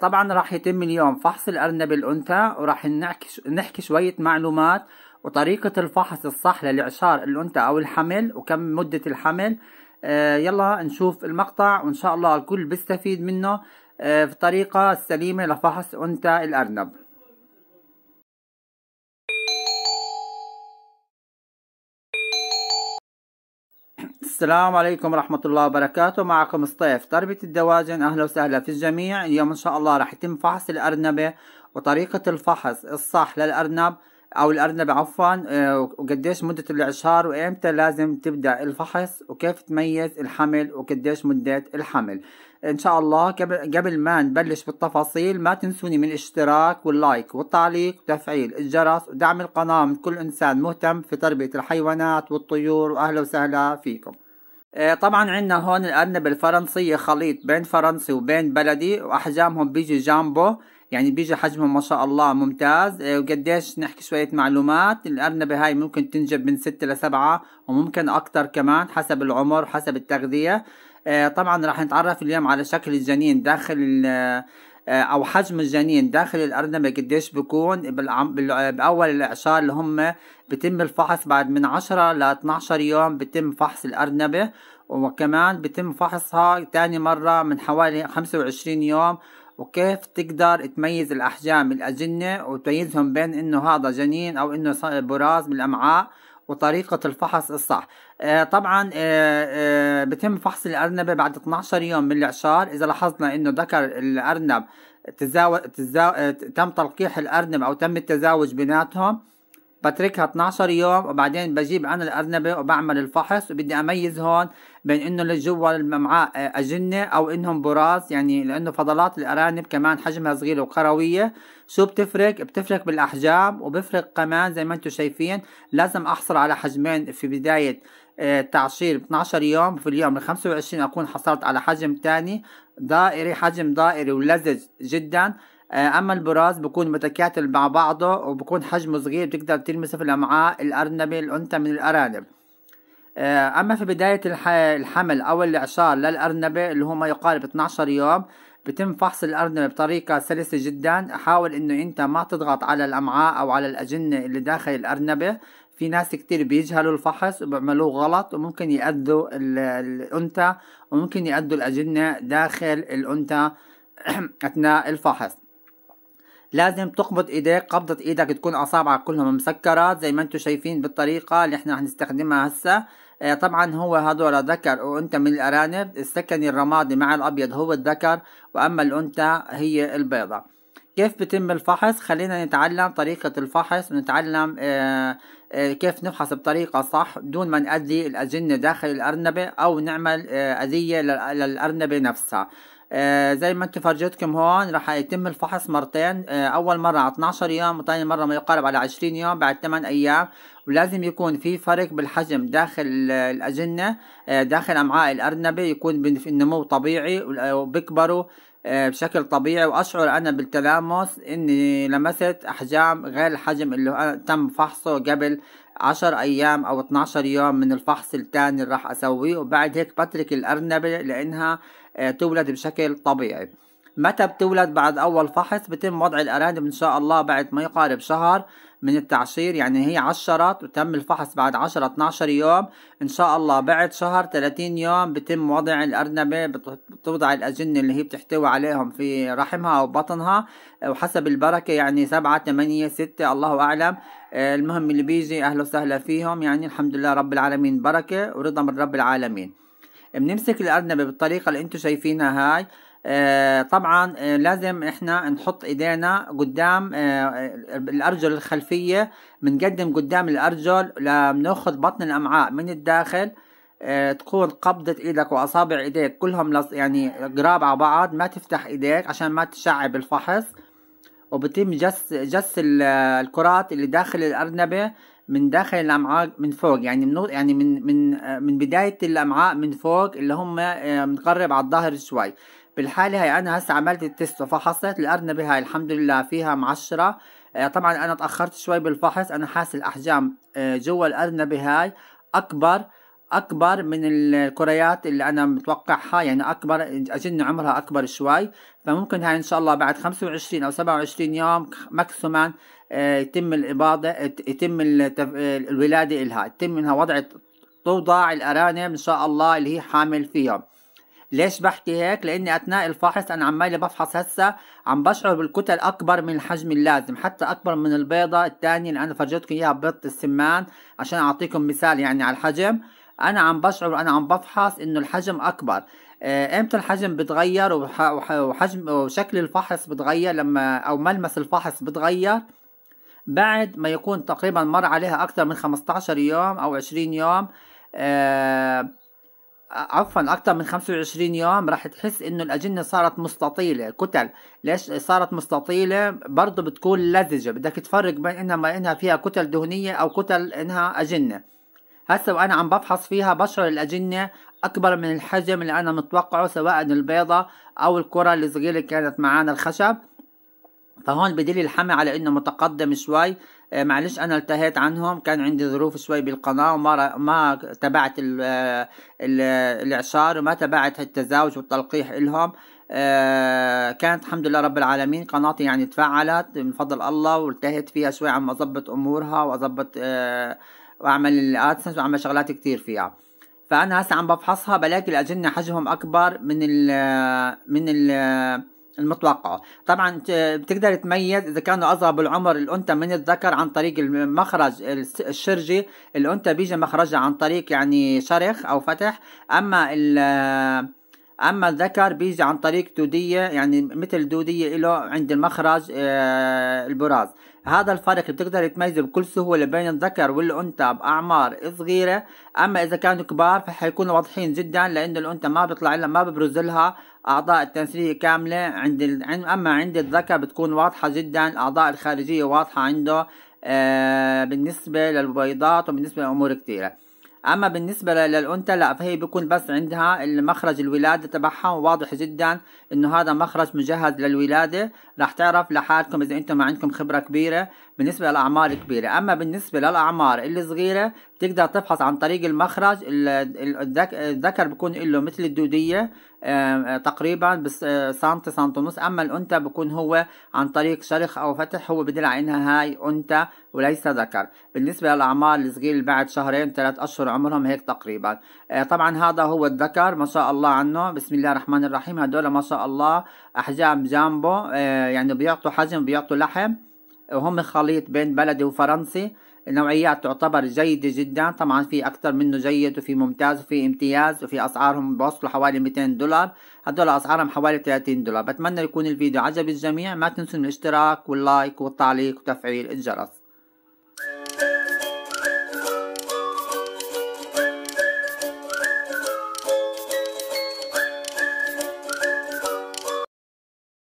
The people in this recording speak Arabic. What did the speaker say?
طبعا راح يتم اليوم فحص الأرنب الأنثى وراح نحكي شوية معلومات وطريقة الفحص الصح للإعشار الأنثى أو الحمل وكم مدة الحمل آه، يلا نشوف المقطع وإن شاء الله الكل بيستفيد منه آه، في طريقة سليمة لفحص أنثى الأرنب السلام عليكم ورحمة الله وبركاته معكم الصيف تربية الدواجن أهلا وسهلا في الجميع اليوم إن شاء الله راح يتم فحص الأرنبة وطريقة الفحص الصح للأرنب أو الأرنبة عفوا آه، وقديش مدة الإعشار وإمتى لازم تبدأ الفحص وكيف تميز الحمل وقديش مدة الحمل إن شاء الله قبل ما نبلش بالتفاصيل ما تنسوني من الاشتراك واللايك والتعليق وتفعيل الجرس ودعم القناة من كل إنسان مهتم في تربية الحيوانات والطيور وأهلا وسهلا فيكم آه، طبعا عندنا هون الأرنب الفرنسي خليط بين فرنسي وبين بلدي وأحجامهم بيجي جامبو يعني بيجي حجمهم ما شاء الله ممتاز آه، وقديش نحكي شوية معلومات الأرنبة هاي ممكن تنجب من ستة لسبعة وممكن أكتر كمان حسب العمر حسب التغذية آه، طبعا راح نتعرف اليوم على شكل الجنين داخل آه، او حجم الجنين داخل الارنبه قديش بكون آه، باول الاعشار اللي هم بتم الفحص بعد من 10 ل 12 يوم بتم فحص الارنبه وكمان بتم فحصها تاني مرة من حوالي خمسة وعشرين يوم وكيف تقدر تميز الأحجام الأجنة وتميزهم بين إنه هذا جنين أو إنه براز بالأمعاء وطريقة الفحص الصح آه طبعا آه آه بتم فحص الأرنبة بعد 12 يوم من الإعشار إذا لاحظنا أنه ذكر الأرنب تزاو... تزاو... آه، تم تلقيح الأرنب أو تم التزاوج بيناتهم بتركها 12 يوم وبعدين بجيب انا الارنبه وبعمل الفحص وبدي اميز هون بين انه اللي جوا الممعاء آه، اجنه او انهم براز يعني لانه فضلات الارانب كمان حجمها صغيره وقرويه شو بتفرق بتفرق بالاحجام وبفرق كمان زي ما انتم شايفين لازم احصل على حجمين في بدايه آه، تعشير 12 يوم في اليوم ال 25 اكون حصلت على حجم ثاني دائري حجم دائري ولزج جدا آه، اما البراز بكون متكاتل مع بعضه وبكون حجمه صغير بتقدر تلمسه في الامعاء الارنبي الانثى من الارانب آه، اما في بدايه الحمل او الاعشار للارنبه اللي هو ما يقارب 12 يوم بتم فحص الأرنب بطريقة سلسة جدا حاول إنه أنت ما تضغط على الأمعاء أو على الأجنة اللي داخل الأرنبة في ناس كتير بيجهلوا الفحص وبيعملوه غلط وممكن يأذوا الأنثى وممكن يأذوا الأجنة داخل الأنثى أثناء الفحص لازم تقبض ايديك قبضة ايدك تكون اصابعك كلهم مسكرة زي ما انتم شايفين بالطريقة اللي احنا رح نستخدمها هسه آه طبعا هو هذول ذكر وانت من الارانب السكني الرمادي مع الابيض هو الذكر واما الانثى هي البيضة كيف بتم الفحص خلينا نتعلم طريقة الفحص ونتعلم آه, آه، كيف نفحص بطريقة صح دون ما نأذي الأجنة داخل الأرنبة أو نعمل آه، أذية للأرنبة نفسها آه، زي ما انتم فرجتكم هون راح يتم الفحص مرتين آه، اول مره على 12 يوم وثاني مره ما يقارب على 20 يوم بعد 8 ايام ولازم يكون في فرق بالحجم داخل الاجنه آه، داخل امعاء الارنبه يكون النمو طبيعي وبكبروا آه، بشكل طبيعي وأشعر أنا بالتلامس إني لمست أحجام غير الحجم اللي تم فحصه قبل عشر أيام أو 12 يوم من الفحص التاني اللي راح أسويه وبعد هيك بترك الأرنبة لأنها آه، تولد بشكل طبيعي متى بتولد بعد أول فحص بتم وضع الأرانب إن شاء الله بعد ما يقارب شهر من التعشير يعني هي عشرت وتم الفحص بعد 10 12 يوم إن شاء الله بعد شهر 30 يوم بتم وضع الأرنبة بتوضع الأجنة اللي هي بتحتوي عليهم في رحمها أو بطنها وحسب البركة يعني سبعة تمانية ستة الله أعلم المهم اللي بيجي أهلا وسهلا فيهم يعني الحمد لله رب العالمين بركة ورضا من رب العالمين بنمسك الأرنبة بالطريقة اللي انتم شايفينها هاي آه، طبعا آه، لازم احنا نحط ايدينا قدام آه، الارجل الخلفية بنقدم قدام الارجل لناخذ بطن الامعاء من الداخل تكون قبضة ايدك واصابع ايديك كلهم يعني قراب على بعض ما تفتح ايديك عشان ما تشعب الفحص وبتم جس جس الكرات اللي داخل الارنبة من داخل الامعاء من فوق يعني من يعني من من من بدايه الامعاء من فوق اللي هم متقرب على الظهر شوي بالحالة هاي أنا هسا عملت التست وفحصت الأرنبة هاي الحمد لله فيها معشرة آه، طبعا أنا تأخرت شوي بالفحص أنا حاس الأحجام آه، جوا الأرنبة هاي أكبر اكبر من الكريات اللي انا متوقعها يعني اكبر اجن عمرها اكبر شوي فممكن هاي ان شاء الله بعد 25 او 27 يوم ماكسيما آه، يتم الاباضه يتم الولاده الها يتم انها وضع توضع الارانب ان شاء الله اللي هي حامل فيها ليش بحكي هيك لاني اثناء الفحص انا عمالي بفحص هسه عم بشعر بالكتل اكبر من الحجم اللازم حتى اكبر من البيضه الثانيه اللي انا فرجيتكم اياها بيضه السمان عشان اعطيكم مثال يعني على الحجم انا عم بشعر انا عم بفحص انه الحجم اكبر آه، امتى الحجم بتغير وحجم وشكل الفحص بتغير لما او ملمس الفحص بتغير بعد ما يكون تقريبا مر عليها اكثر من 15 يوم او 20 يوم أه عفوا اكثر من 25 يوم راح تحس انه الاجنه صارت مستطيله كتل ليش صارت مستطيله برضه بتكون لزجه بدك تفرق بين انها ما انها فيها كتل دهنيه او كتل انها اجنه هسه وانا عم بفحص فيها بشعر الاجنه اكبر من الحجم اللي انا متوقعه سواء البيضه او الكره الصغيره اللي كانت معانا الخشب فهون بدل الحمي على انه متقدم شوي آه، معلش انا التهيت عنهم كان عندي ظروف شوي بالقناه وما ما تبعت الاعصار وما تبعت التزاوج والتلقيح الهم آه، كانت الحمد لله رب العالمين قناتي يعني تفعلت من فضل الله والتهيت فيها شوي عم اضبط امورها واضبط آه، واعمل الادسنس واعمل شغلات كثير فيها فانا هسه عم بفحصها بلاقي الاجنه حجمهم اكبر من ال من ال المتوقعه طبعا بتقدر تميز اذا كانوا اصغر بالعمر الانثى من الذكر عن طريق المخرج الشرجي الانثى بيجي مخرجها عن طريق يعني شرخ او فتح اما ال اما الذكر بيجي عن طريق دوديه يعني مثل دوديه له عند المخرج آه، البراز هذا الفرق بتقدر تميزه بكل سهولة بين الذكر والأنثى بأعمار صغيرة أما إذا كانوا كبار فحيكونوا واضحين جدا لأن الأنثى ما بيطلع إلا ما ببرز لها أعضاء التنسلية كاملة عند ال... أما عند الذكر بتكون واضحة جدا الأعضاء الخارجية واضحة عنده آه بالنسبة للبيضات وبالنسبة لأمور كثيرة اما بالنسبه للانثى لا فهي بيكون بس عندها المخرج الولاده تبعها وواضح جدا انه هذا مخرج مجهز للولاده راح تعرف لحالكم اذا انتم ما عندكم خبره كبيره بالنسبه للاعمار الكبيره اما بالنسبه للاعمار الصغيره بتقدر تفحص عن طريق المخرج الذكر بيكون له مثل الدودية آه، تقريبا آه، سنت سنت ونص اما الانثى بيكون هو عن طريق شرخ او فتح هو بدل على انها هاي انثى وليس ذكر بالنسبه للاعمار الصغير اللي بعد شهرين ثلاث اشهر عمرهم هيك تقريبا آه، طبعا هذا هو الذكر ما شاء الله عنه بسم الله الرحمن الرحيم هدول ما شاء الله احجام جامبو يعني بيعطوا حجم بيعطوا لحم وهم خليط بين بلدي وفرنسي النوعيات تعتبر جيدة جدا طبعا في أكثر منه جيد وفي ممتاز وفي امتياز وفي أسعارهم بوصلوا حوالي 200 دولار هدول أسعارهم حوالي 30 دولار بتمنى يكون الفيديو عجب الجميع ما تنسوا الاشتراك واللايك والتعليق وتفعيل الجرس